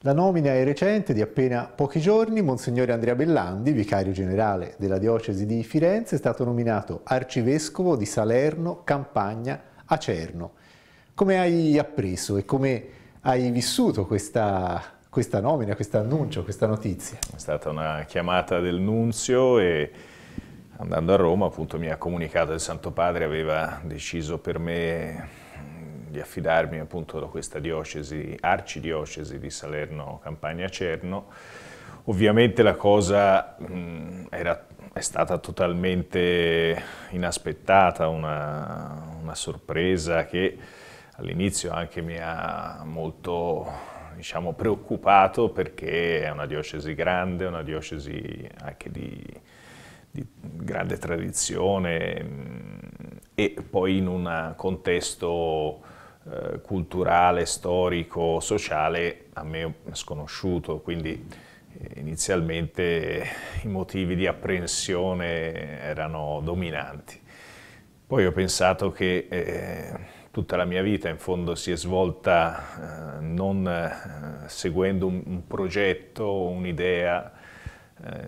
La nomina è recente, di appena pochi giorni, Monsignore Andrea Bellandi, vicario generale della diocesi di Firenze, è stato nominato arcivescovo di Salerno, Campagna, Acerno. Come hai appreso e come hai vissuto questa, questa nomina, questo annuncio, questa notizia? È stata una chiamata del nunzio e andando a Roma appunto mi ha comunicato che il Santo Padre aveva deciso per me di affidarmi appunto a questa diocesi, arcidiocesi di Salerno Campania Cerno. Ovviamente la cosa mh, era, è stata totalmente inaspettata, una, una sorpresa che all'inizio anche mi ha molto diciamo, preoccupato perché è una diocesi grande, una diocesi anche di, di grande tradizione mm, e poi in un contesto eh, culturale, storico, sociale a me sconosciuto, quindi eh, inizialmente i motivi di apprensione erano dominanti. Poi ho pensato che eh, tutta la mia vita in fondo si è svolta eh, non eh, seguendo un, un progetto, un'idea eh,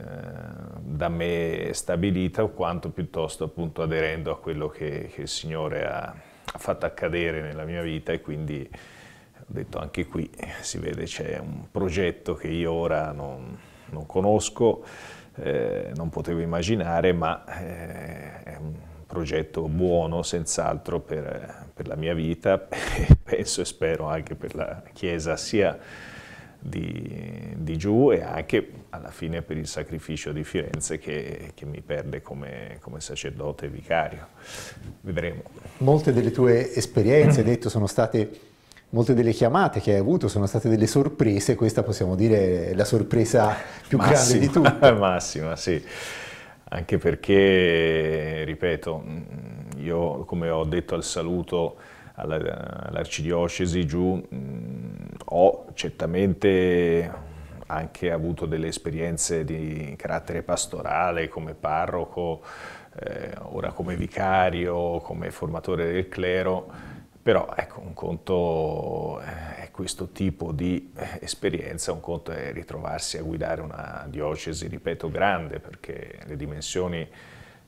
da me stabilita, quanto piuttosto appunto aderendo a quello che, che il Signore ha, fatto accadere nella mia vita e quindi ho detto anche qui si vede c'è un progetto che io ora non, non conosco, eh, non potevo immaginare, ma eh, è un progetto buono senz'altro per, per, la mia vita e penso e spero anche per la Chiesa sia di, di, giù e anche alla fine per il sacrificio di Firenze che, che mi perde come, come, sacerdote e vicario. Vedremo. Molte delle tue esperienze, hai detto, sono state, molte delle chiamate che hai avuto sono state delle sorprese, questa possiamo dire è la sorpresa più massima, grande di tutte. massima, sì anche perché, ripeto, mm, io come ho detto al saluto all'arcidiocesi giù, mm, ho certamente anche avuto delle esperienze di carattere pastorale come parroco, eh, ora come vicario, come formatore del clero, però ecco, un conto eh, questo tipo di eh, esperienza, un conto è ritrovarsi a guidare una diocesi, ripeto, grande, perché le dimensioni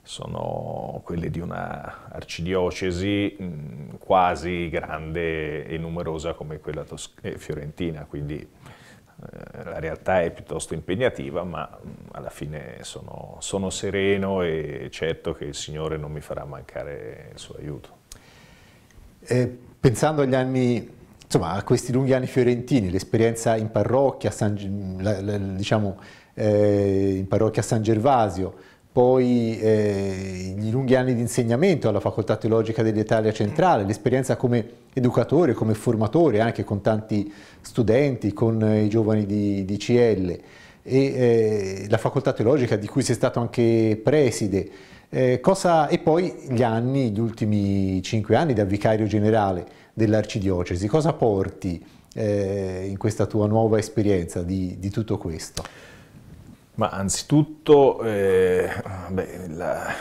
sono quelle di una arcidiocesi mm, quasi grande e numerosa come quella eh, fiorentina, quindi eh, la realtà è piuttosto impegnativa, ma mm, alla fine sono, sono sereno e certo che il Signore non mi farà mancare il suo aiuto. Eh, pensando agli anni insomma, a questi lunghi anni fiorentini, l'esperienza in parrocchia, San, la, la, diciamo, eh, in parrocchia San Gervasio, poi eh, gli lunghi anni di insegnamento alla Facoltà Teologica dell'Italia Centrale, l'esperienza come educatore, come formatore, anche con tanti studenti, con eh, i giovani di, di CL, e eh, la Facoltà Teologica di cui sei stato anche preside, eh, cosa, e poi gli anni, gli ultimi cinque anni da vicario generale dell'arcidiocesi. Cosa porti eh, in questa tua nuova esperienza di, di tutto questo? Ma anzitutto eh, beh, la,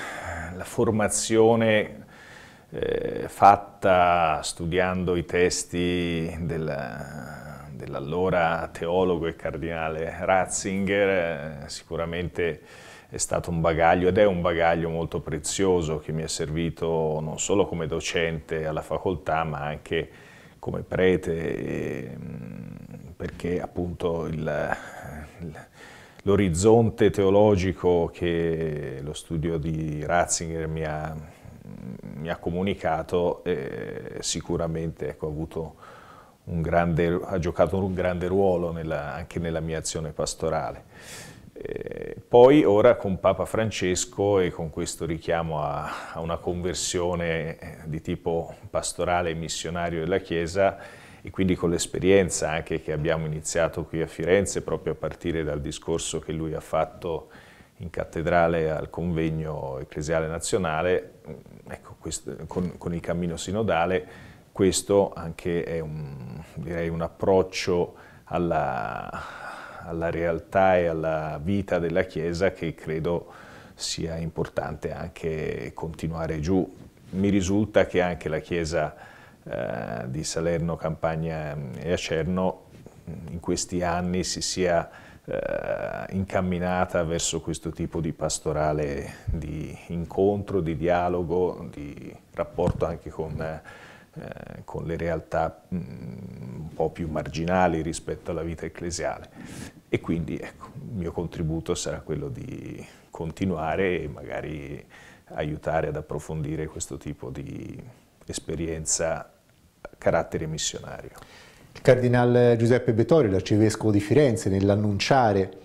la, formazione eh, fatta studiando i testi dell'allora teologo e cardinale Ratzinger eh, sicuramente è stato un bagaglio ed è un bagaglio molto prezioso che mi è servito non solo come docente alla facoltà ma anche come prete mm, perché appunto l'orizzonte teologico che lo studio di Ratzinger mi ha, mm, mi ha comunicato eh, sicuramente ecco, ha, avuto un grande, ha giocato un grande ruolo nella, anche nella mia azione pastorale. Eh, poi ora con Papa Francesco e con questo richiamo a, a una conversione eh, di tipo pastorale e missionario della Chiesa, e quindi con l'esperienza anche che abbiamo iniziato qui a Firenze, proprio a partire dal discorso che lui ha fatto in cattedrale al convegno ecclesiale nazionale, mm, ecco, questo, con, con, il cammino sinodale, questo anche è un, un approccio alla, alla realtà e alla vita della Chiesa che credo sia importante anche continuare giù. Mi risulta che anche la Chiesa eh, di Salerno, Campagna mm, e Acerno mm, in questi anni si sia eh, incamminata verso questo tipo di pastorale di incontro, di dialogo, di rapporto anche con, eh, con le realtà mh, mm, un po' più marginali rispetto alla vita ecclesiale. E quindi ecco, il mio contributo sarà quello di continuare e magari aiutare ad approfondire questo tipo di esperienza a carattere missionario. Il cardinale Giuseppe Betorio, l'arcivescovo di Firenze, nell'annunciare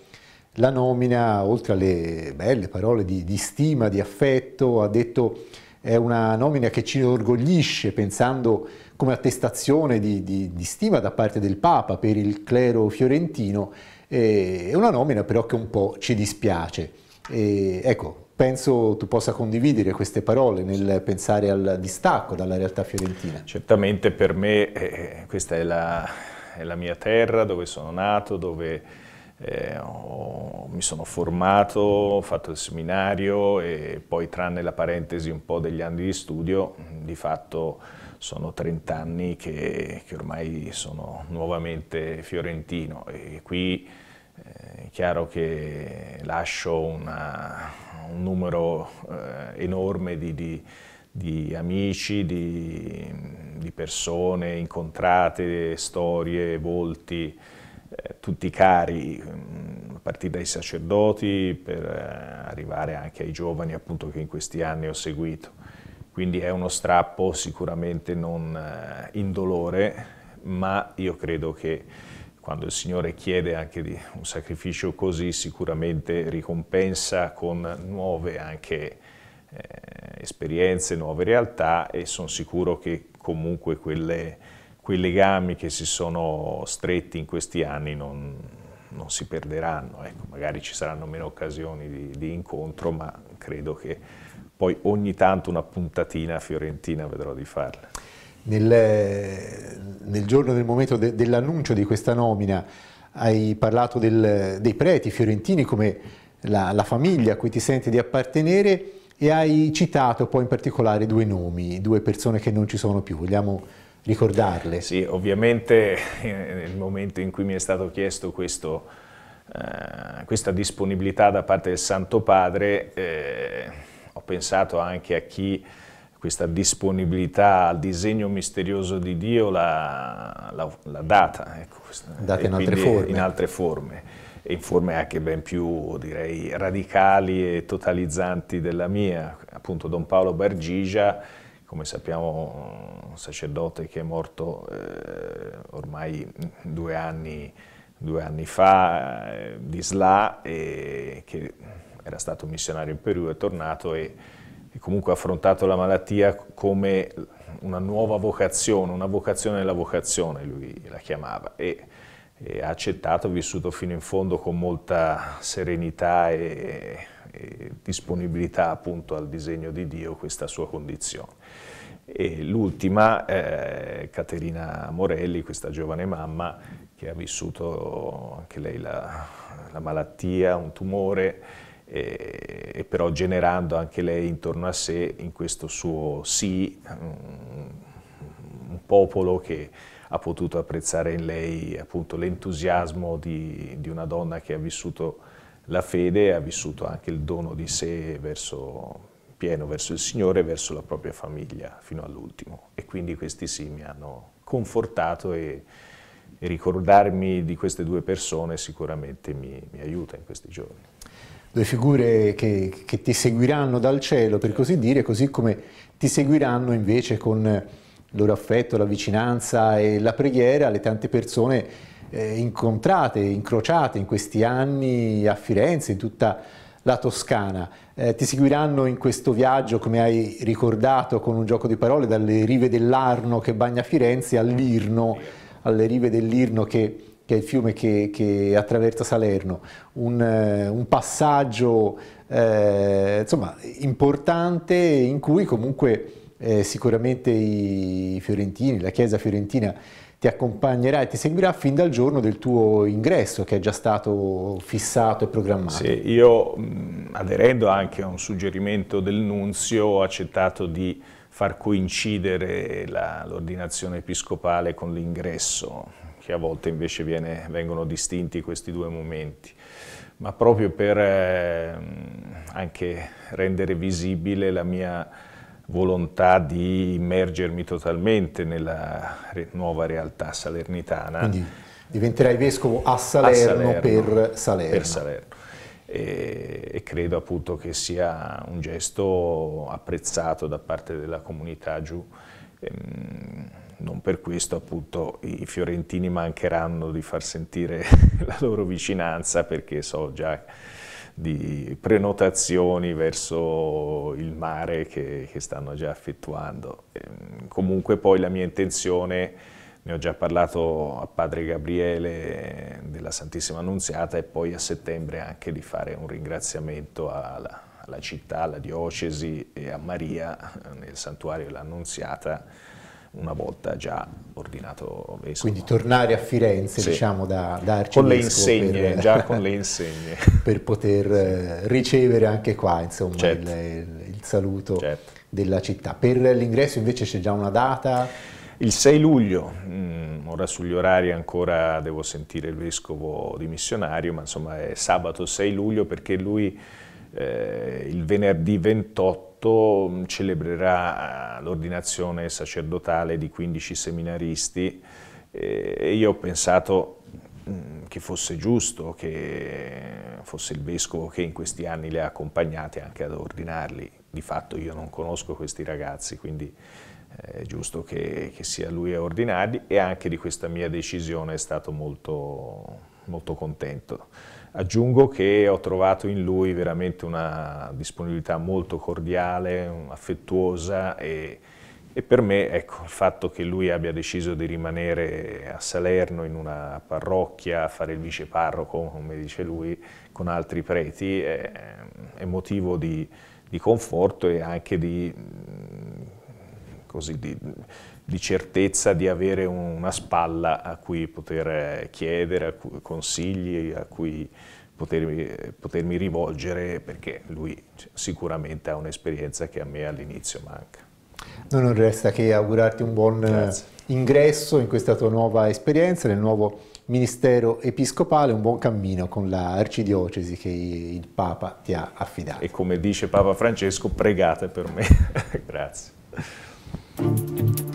la nomina, oltre alle belle parole di, di, stima, di affetto, ha detto è una nomina che ci orgoglisce pensando come attestazione di, di, di stima da parte del Papa per il clero fiorentino è una nomina però che un po' ci dispiace. E, ecco, penso tu possa condividere queste parole nel pensare al distacco dalla realtà fiorentina. Certamente per me eh, eh questa è la, è la mia terra dove sono nato, dove eh, ho, mi sono formato, ho fatto il seminario e poi tranne la parentesi un po' degli anni di studio, di fatto sono 30 anni che, che ormai sono nuovamente fiorentino e qui eh, è chiaro che lascio una, un numero eh, enorme di, di, di amici, di, di persone incontrate, storie, volti, eh, tutti cari, a mm, partire dai sacerdoti per eh, arrivare anche ai giovani appunto che in questi anni ho seguito. Quindi è uno strappo sicuramente non eh, indolore, ma io credo che quando il Signore chiede anche di un sacrificio così sicuramente ricompensa con nuove anche eh, esperienze, nuove realtà e sono sicuro che comunque quelle quei legami che si sono stretti in questi anni non, non si perderanno. Ecco, magari ci saranno meno occasioni di, di, incontro, ma credo che poi ogni tanto una puntatina fiorentina vedrò di farla. Nel, nel giorno del momento de, dell'annuncio di questa nomina hai parlato del, dei preti fiorentini come la, la famiglia a cui ti senti di appartenere e hai citato poi in particolare due nomi, due persone che non ci sono più. Vogliamo ricordarle. Sì, ovviamente eh, nel momento in cui mi è stato chiesto questo, eh, questa disponibilità da parte del Santo Padre, eh, ho pensato anche a chi questa disponibilità al disegno misterioso di Dio l'ha data, ecco, data in altre, forme. in altre forme e in forme anche ben più direi radicali e totalizzanti della mia, appunto Don Paolo Bargigia come sappiamo un sacerdote che è morto eh, ormai due anni, due anni fa eh, di Sla, e che era stato missionario in Perù, è tornato e, e comunque ha affrontato la malattia come una nuova vocazione, una vocazione della vocazione, lui la chiamava. E, e ha accettato, ha vissuto fino in fondo con molta serenità e, eh, disponibilità appunto al disegno di Dio questa sua condizione. E l'ultima, eh, Caterina Morelli, questa giovane mamma che ha vissuto anche lei la, la malattia, un tumore, eh, e però generando anche lei intorno a sé in questo suo sì un, mm, un popolo che ha potuto apprezzare in lei appunto l'entusiasmo di, di una donna che ha vissuto la fede ha vissuto anche il dono di sé verso, pieno verso il Signore e verso la propria famiglia fino all'ultimo. E quindi questi sì mi hanno confortato e, e ricordarmi di queste due persone sicuramente mi, mi aiuta in questi giorni. Due figure che, che, ti seguiranno dal cielo, per così dire, così come ti seguiranno invece con il loro affetto, la vicinanza e la preghiera le tante persone eh, incontrate, incrociate in questi anni a Firenze, in tutta la Toscana. Eh, ti seguiranno in questo viaggio, come hai ricordato con un gioco di parole, dalle rive dell'Arno che bagna Firenze all'Irno, alle rive dell'Irno che che è il fiume che, che attraversa Salerno, un, eh, un passaggio eh, insomma, importante in cui comunque eh, sicuramente i fiorentini, la chiesa fiorentina ti accompagnerà e ti seguirà fin dal giorno del tuo ingresso che è già stato fissato e programmato. Sì, io mm, aderendo anche a un suggerimento del Nunzio ho accettato di far coincidere l'ordinazione episcopale con l'ingresso, che a volte invece viene, vengono distinti questi due momenti, ma proprio per eh, mm, anche rendere visibile la mia volontà di immergermi totalmente nella re nuova realtà salernitana. Quindi diventerai vescovo a Salerno, a Salerno per Salerno. Per Salerno. E, e, credo appunto che sia un gesto apprezzato da parte della comunità giù. Ehm, non per questo appunto i fiorentini mancheranno di far sentire la loro vicinanza perché so già di prenotazioni verso il mare che, che stanno già effettuando. Ehm, comunque poi la mia intenzione, ne ho già parlato a Padre Gabriele ehm, della Santissima Annunziata e poi a settembre anche di fare un ringraziamento alla, alla città, alla diocesi e a Maria eh, nel santuario dell'Annunziata una volta già ordinato vescovo. Quindi tornare a Firenze, sì. diciamo, da, da arcivescovo. Con le insegne, per, già con le insegne. per poter eh, ricevere anche qua, insomma, certo. il, il, saluto certo. della città. Per l'ingresso invece c'è già una data? Il 6 luglio, mm, ora sugli orari ancora devo sentire il vescovo dimissionario, ma insomma è sabato 6 luglio perché lui eh, il venerdì 28 18 mm, celebrerà eh, l'ordinazione sacerdotale di 15 seminaristi eh, e io ho pensato mm, che fosse giusto che fosse il vescovo che in questi anni le ha accompagnate anche ad ordinarli. Di fatto io non conosco questi ragazzi, quindi è giusto che, che, sia lui a ordinarli e anche di questa mia decisione è stato molto, molto contento. Aggiungo che ho trovato in lui veramente una disponibilità molto cordiale, affettuosa e, e per me ecco, il fatto che lui abbia deciso di rimanere a Salerno in una parrocchia a fare il viceparroco, come dice lui, con altri preti è, è motivo di, di conforto e anche di così, di, di, certezza di avere una spalla a cui poter eh, chiedere a cui, consigli, a cui potermi, potermi rivolgere, perché lui cioè, sicuramente ha un'esperienza che a me all'inizio manca. Non resta che augurarti un buon eh, Grazie. ingresso in questa tua nuova esperienza, nel nuovo ministero episcopale, un buon cammino con la arcidiocesi che il Papa ti ha affidato. E come dice Papa Francesco, pregate per me. Grazie. Thank you.